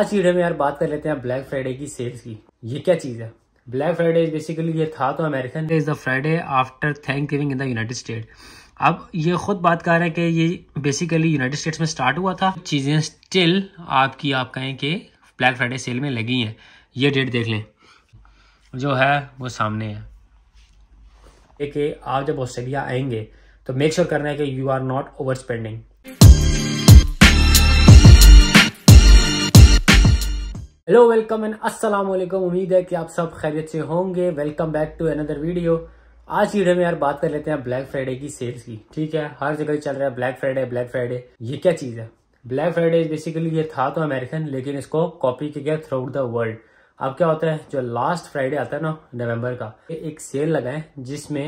आज वीडियो में यार बात कर लेते हैं ब्लैक फ्राइडे की सेल्स की ये क्या चीज़ है ब्लैक फ्राइडे बेसिकली ये था तो American is the Friday after Thanksgiving in the United State अब ये खुद बात कर रहे हैं कि ये बेसिकली यूनाइटेड स्टेट्स में स्टार्ट हुआ था चीज़ें स्टिल आपकी आप कहें कि ब्लैक फ्राइडे सेल में लगी हैं ये डेट देख लें जो है वो सामने है देखिए आप जब ऑस्ट्रेलिया आएंगे तो मेक श्योर sure करना है कि you are not over spending hello welcome and अस्सलाम वालेकुम उम्मीद है कि आप सब खैरियत से होंगे welcome back to another video आज की वीडियो में यार बात कर लेते हैं ब्लैक फ्राइडे की सेल्स की ठीक है हर जगह चल रहा है ब्लैक फ्राइडे ब्लैक फ्राइडे ये क्या चीज़ है ब्लैक फ्राइडे बेसिकली ये था तो अमेरिकन लेकिन इसको कॉपी किया गया थ्रू आउट द वर्ल्ड अब क्या होता है जो लास्ट फ्राइडे आता है ना नवम्बर का एक सेल लगाए जिसमें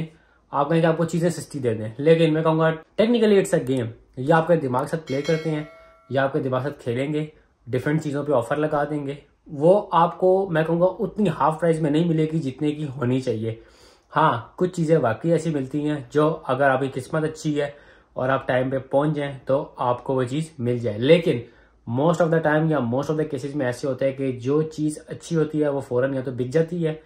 आप कहेंगे आपको चीज़ें सस्ती दे दें लेकिन मैं कहूंगा टेक्निकली इट्स अ गेम ये आपके दिमाग साथ प्ले करते हैं या आपके दिमाग साथ खेलेंगे डिफरेंट चीज़ों पे ऑफर लगा देंगे वो आपको मैं कहूँगा उतनी हाफ प्राइस में नहीं मिलेगी जितने की होनी चाहिए हाँ कुछ चीज़ें वाकई ऐसी मिलती हैं जो अगर आपकी किस्मत अच्छी है और आप टाइम पे पहुंच जाएँ तो आपको वो चीज़ मिल जाए लेकिन मोस्ट ऑफ द टाइम या मोस्ट ऑफ द केसेज में ऐसे होता है कि जो चीज़ अच्छी होती है वो फ़ौरन या तो बिक जाती है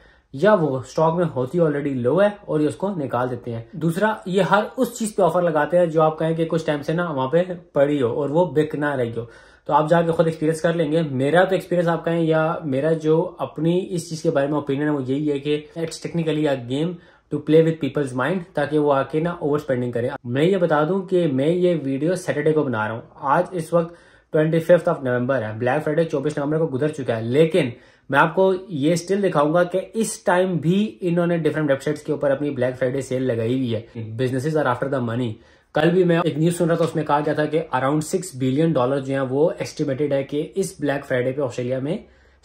या वो स्टॉक में होती ऑलरेडी लो है और ये उसको निकाल देते हैं दूसरा ये हर उस चीज़ पे ऑफर लगाते हैं जो आप कहें कि कुछ टाइम से ना वहाँ पे पड़ी हो और वो बिक ना रही हो तो आप जाके खुद एक्सपीरियंस कर लेंगे मेरा तो एक्सपीरियंस आपका है या मेरा जो अपनी इस चीज़ के बारे में ओपिनियन है वो यही है कि it's technically a game to play with people's mind ताकि वो आके ना ओवर स्पेंडिंग करे मैं ये बता दूं कि मैं ये वीडियो सैटरडे को बना रहा हूँ आज इस वक्त ट्वेंटी फिफ्थ ऑफ नवंबर है ब्लैक फ्राइडे चौबीस नवंबर को गुजर चुका है लेकिन मैं आपको ये स्टिल दिखाऊंगा कि इस टाइम भी इन्होंने डिफरेंट वेबसाइट्स के ऊपर अपनी ब्लैक फ्राइडे सेल लगाई हुई है businesses are after the money कल भी मैं एक न्यूज सुन रहा था उसमें कहा गया था कि अराउंड सिक्स बिलियन डॉलर जो है वो एस्टिमेटेड है कि इस ब्लैक फ्राइडे पे ऑस्ट्रेलिया में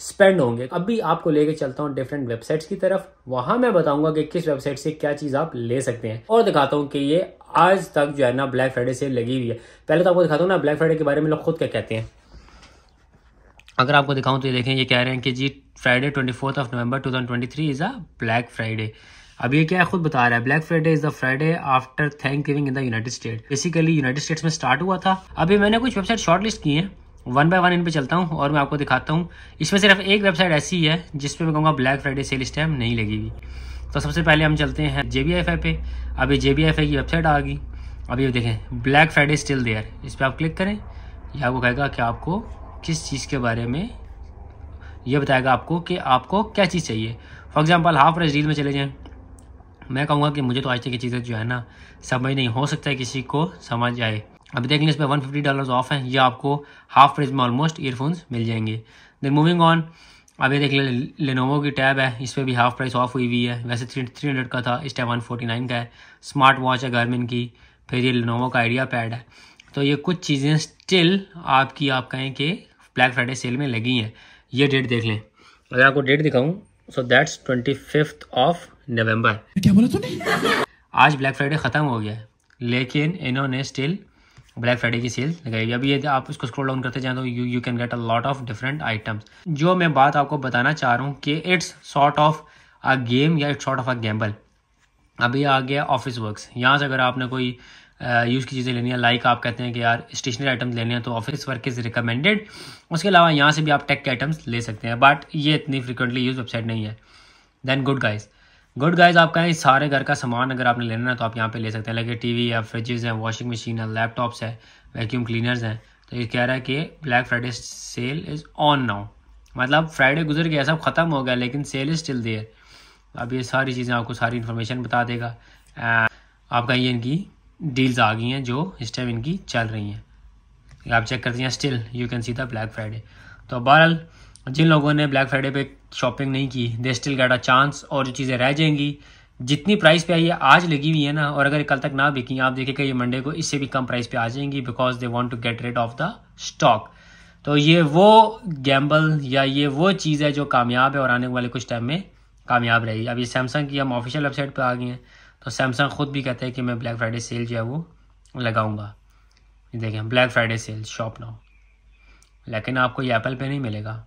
स्पेंड होंगे अब भी आपको लेके चलता हूँ डिफरेंट वेबसाइट्स की तरफ वहां मैं बताऊंगा कि किस वेबसाइट से क्या चीज आप ले सकते हैं और दिखाता हूँ कि ये आज तक जो है ना ब्लैक फ्राइडे से लगी हुई है पहले तो आपको दिखाता हूँ ना ब्लैक फ्राइडे के बारे में लोग खुद क्या कहते हैं अगर आपको दिखाऊं तो ये देखें ये कह रहे हैं कि जी Friday twenty fourth of November two thousand twenty three is a black Friday अब ये क्या है खुद बता रहा है black Friday is the Friday after Thanksgiving in the United State basically United States में स्टार्ट हुआ था अभी मैंने कुछ वेबसाइट शॉर्ट लिस्ट की है वन बाय वन इन पे चलता हूँ और मैं आपको दिखाता हूँ इसमें सिर्फ एक वेबसाइट ऐसी है जिसपे मैं कहूँगा ब्लैक फ्राइडे सेल इस टाइम नहीं लगेगी तो सबसे पहले हम चलते हैं जे पे अभी जे की वेबसाइट आ गई अभी देखें ब्लैक फ्राइडे स्टिल देयर इस पर आप क्लिक करें यह आपको कहेगा कि आपको किस चीज़ के बारे में यह बताएगा आपको कि आपको क्या चीज़ चाहिए for example half price deal में चले जाएँ मैं कहूँगा कि मुझे तो आज तक की चीज़ें जो है ना समझ नहीं हो सकता है किसी को समझ आए अभी देख लें इसमें वन फिफ्टी डॉलर ऑफ हैं ये आपको हाफ प्राइस में ऑलमोस्ट ईयरफोन्स मिल जाएंगे देन मूविंग ऑन अभी देख लें लेनोवो की टैब है इस पर भी हाफ प्राइस ऑफ हुई हुई है वैसे थ्री थ्री हंड्रेड का था इस टाइम वन फोर्टी नाइन का है स्मार्ट वॉच है गर्मिन की फिर ये लेनोवो का आइडिया पैड है तो ये कुछ चीज़ें स्टिल आपकी आप कहें कि ब्लैक फ्राइडे सेल में लगी हैं ये डेट देख लें अगर आपको डेट दिखाऊँ so that's twenty fifth of November क्या बोला तूने आज ब्लैक फ्राइडे ख़त्म हो गया है लेकिन इन्होंने स्टिल ब्लैक फ्राइडे की सेल लगाई अभी यदि आप इसको स्क्रॉल डाउन करते जाए तो you you can get a lot of different items जो मैं बात आपको बताना चाह रहा हूँ कि it's sort of a game या it's sort of a gamble अभी आ गया ऑफिस वर्क्स यहाँ से अगर आपने कोई यूज़ की चीज़ें लेनी है लाइक आप कहते हैं कि यार स्टेशनरी आइटम्स लेने हैं तो ऑफिस वर्क इज़ रिकमेंडेड उसके अलावा यहाँ से भी आप टेक के आइटम्स ले सकते हैं बट ये इतनी फ्रिक्वेंटली यूज वेबसाइट नहीं है then good guys good guys आपका ये सारे घर का सामान अगर आपने लेना है तो आप यहाँ पे ले सकते हैं लगे टीवी है फ्रिजेज हैं वॉशिंग मशीन है लैपटॉप्स है वैक्यूम क्लीनर्स हैं तो ये कह रहा है कि black Friday sale is on now मतलब फ्राइडे गुजर गया सब ख़त्म हो गया लेकिन सेल इज़ स्टिल देयर अब ये सारी चीज़ें आपको सारी इन्फॉर्मेशन बता देगा आपका ये इनकी डील्स आ गई हैं जो इस टाइम इनकी चल रही हैं आप चेक करती हैं still you can see the black Friday तो बहरहाल जिन लोगों ने ब्लैक फ्राइडे पे शॉपिंग नहीं की they still get a chance और जो चीज़ें रह जाएंगी जितनी प्राइस पे आई है आज लगी हुई है ना और अगर कल तक ना बिकी आप देखिएगा ये मंडे को इससे भी कम प्राइस पे आ जाएंगी because they want to get rid of the stock तो ये वो गैम्बल या ये वो चीज़ है जो कामयाब है और आने वाले कुछ टाइम में कामयाब रहेगी अभी सैमसंग की हम ऑफिशियल वेबसाइट पर आ गए हैं तो सैमसंग खुद भी कहते हैं कि मैं ब्लैक फ्राइडे सेल जो है वो लगाऊंगा देखें black Friday sale shop now लेकिन आपको ये एप्पल पे नहीं मिलेगा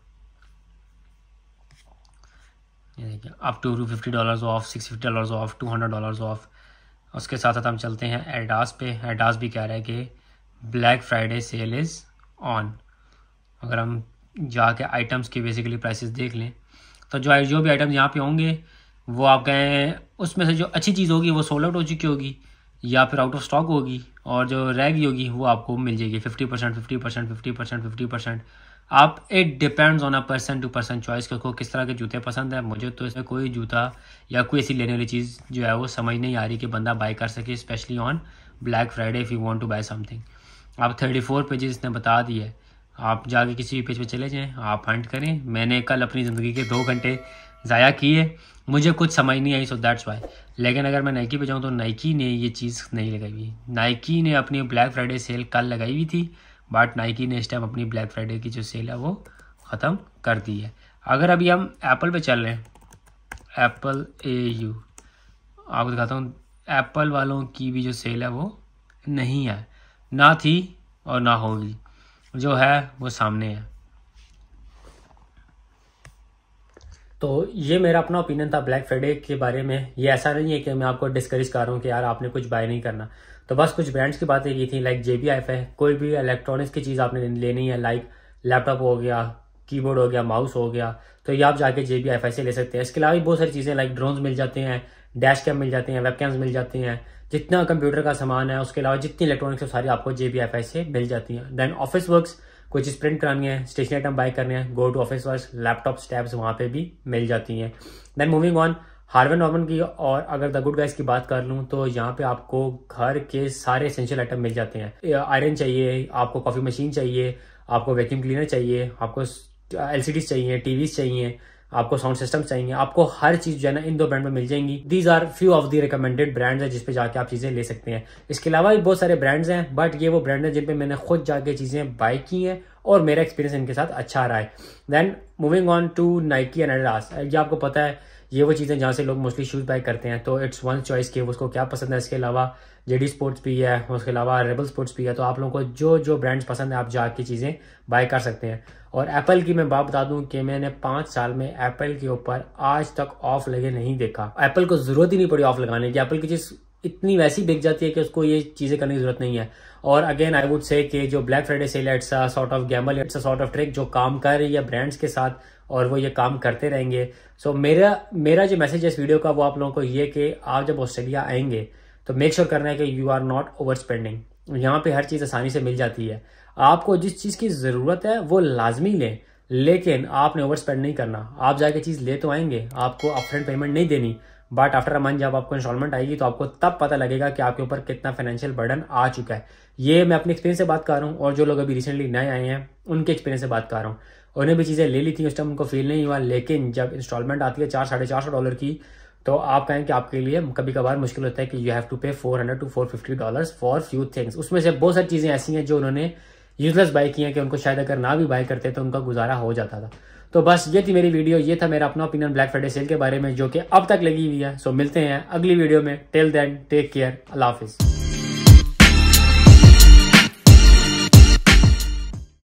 ये देखिए up to two fifty dollars off six fifty dollars off two hundred dollars off उसके साथ साथ हम चलते हैं एडास पे एडास भी कह रहा है कि black Friday sale is on अगर हम जाके आइटम्स की बेसिकली प्राइसेस देख लें तो जो जो भी आइटम्स यहाँ पे होंगे वो आप कहें उसमें से जो अच्छी चीज़ होगी वो सोल्ड आउट हो चुकी होगी या फिर आउट ऑफ स्टॉक होगी और जो रह गई होगी वो आपको मिल जाएगी fifty percent fifty percent fifty percent fifty percent आप it depends on a person to person choice कि को किस तरह के जूते पसंद है मुझे तो इसमें कोई जूता या कोई ऐसी लेने वाली चीज़ जो है वो समझ नहीं आ रही कि बंदा बाई कर सके especially on black Friday if you want to buy something आप थर्टी फोर पेजेस ने बता दिए आप जाके किसी भी पेज पे चले जाएँ आप हंट करें मैंने कल अपनी ज़िंदगी के दो घंटे ज़ाया किए मुझे कुछ समझ नहीं आई सो दैट्स वाई लेकिन अगर मैं नाइकी पे जाऊँ तो नाइकी ने ये चीज़ नहीं लगाई हुई नाइकी ने अपनी ब्लैक फ्राइडे सेल कल लगाई हुई थी बट नाइकी ने इस टाइम अपनी ब्लैक फ्राइडे की जो सेल है वो ख़त्म कर दी है अगर अभी हम एप्पल पे चल रहे हैं एप्पल ए यू आपको दिखाता हूँ एप्पल वालों की भी जो सेल है वो नहीं है ना थी और ना होगी जो है वो सामने है तो ये मेरा अपना ओपिनियन था ब्लैक फ्राइडे के बारे में ये ऐसा नहीं है कि मैं आपको डिस्करेज कर रहा हूँ कि यार आपने कुछ बाय नहीं करना तो बस कुछ ब्रांड्स की बातें की थी लाइक जे बी एफ है कोई भी इलेक्ट्रॉनिक्स की चीज़ आपने लेनी है लाइक लैपटॉप हो गया कीबोर्ड हो गया माउस हो गया तो ये आप जाके जे बी एफ से ले सकते हैं इसके अलावा भी बहुत सारी चीज़ें लाइक ड्रोन्स मिल जाते हैं डैश कैम मिल जाते हैं वेब कैम्स मिल जाते हैं जितना कंप्यूटर का सामान है उसके अलावा जितनी इलेक्ट्रॉनिक्स है सारी आपको जे बी एफ से मिल जाती हैं देन ऑफिस वर्क्स कुछ प्रिंट करानी है स्टेशनरी आइटम बाय करने हैं go to Officeworks laptop tabs वहाँ पे भी मिल जाती हैं then moving on Harvey Norman की और अगर द गुड गाइस की बात कर लूँ तो यहाँ पे आपको घर के सारे एसेंशियल आइटम मिल जाते हैं आयरन चाहिए आपको कॉफ़ी मशीन चाहिए आपको वैक्यूम क्लीनर चाहिए आपको एल चाहिए टीवीज चाहिए आपको साउंड सिस्टम चाहिए आपको हर चीज जो है ना इन दो ब्रांड में मिल जाएंगी these are few of the recommended brands है जिसपे जाके आप चीजें ले सकते हैं इसके अलावा भी बहुत सारे ब्रांड्स हैं बट ये वो ब्रांड है जिनपे मैंने खुद जाके चीजें बाय की हैं और मेरा एक्सपीरियंस इनके साथ अच्छा रहा है then moving on to Nike and Adidas ये आपको पता है ये वो चीज़ें जहाँ से लोग मोस्टली शूज़ बाई करते हैं तो इट्स वन चॉइस कि उसको क्या पसंद है इसके अलावा जेडी स्पोर्ट्स भी है उसके अलावा रेबल स्पोर्ट्स भी है तो आप लोगों को जो जो ब्रांड्स पसंद है आप जाके चीज़ें बाय कर सकते हैं और एप्पल की मैं बात बता दूं कि मैंने पाँच साल में एप्पल के ऊपर आज तक ऑफ लगे नहीं देखा एप्पल को जरूरत ही नहीं पड़ी ऑफ लगाने की एप्पल की चीज़ इतनी वैसी बिक जाती है कि उसको ये चीज़ें करने की जरूरत नहीं है और अगेन आई वुड से कि जो black Friday sale it's a sort of gamble it's a sort of trick जो काम कर रही है ब्रांड्स के साथ और वो ये काम करते रहेंगे सो so, मेरा मेरा जो मैसेज है इस वीडियो का वो आप लोगों को ये कि आप जब ऑस्ट्रेलिया आएंगे तो मेक श्योर sure करना है कि you are not over spending यहाँ पे हर चीज़ आसानी से मिल जाती है आपको जिस चीज़ की ज़रूरत है वो लाजमी लें लेकिन आपने ओवर स्पेंड नहीं करना आप जाके चीज़ ले तो आएंगे आपको अपफ्रंट पेमेंट नहीं देनी बट आफ्टर अ मंथ जब आपको इंस्टॉलमेंट आएगी तो आपको तब पता लगेगा कि आपके ऊपर कितना फाइनेंशियल बर्डन आ चुका है ये मैं अपने एक्सपीरियंस से बात कर रहा हूँ और जो लोग अभी रिसेंटली नए आए हैं उनके एक्सपीरियंस से बात कर रहा हूँ उन्हें भी चीज़ें ले ली थी उस टाइम उनको फील नहीं हुआ लेकिन जब इंस्टॉलमेंट आती है चार साढ़े चार सौ डॉलर की तो आप कहें कि आपके लिए कभी कभार मुश्किल होता है कि you have to pay four hundred to four fifty dollar for few things उसमें से बहुत सारी चीज़ें ऐसी हैं जो उन्होंने यूजलेस बाई की हैं कि उनको शायद अगर ना भी बाय करते तो उनका गुजारा हो जाता था तो बस ये थी मेरी वीडियो ये था मेरा अपना ओपिनियन ब्लैक फ्राइडे सेल के बारे में जो कि अब तक लगी हुई है सो मिलते हैं अगली वीडियो में टेल देन टेक केयर अल्लाह हाफिज़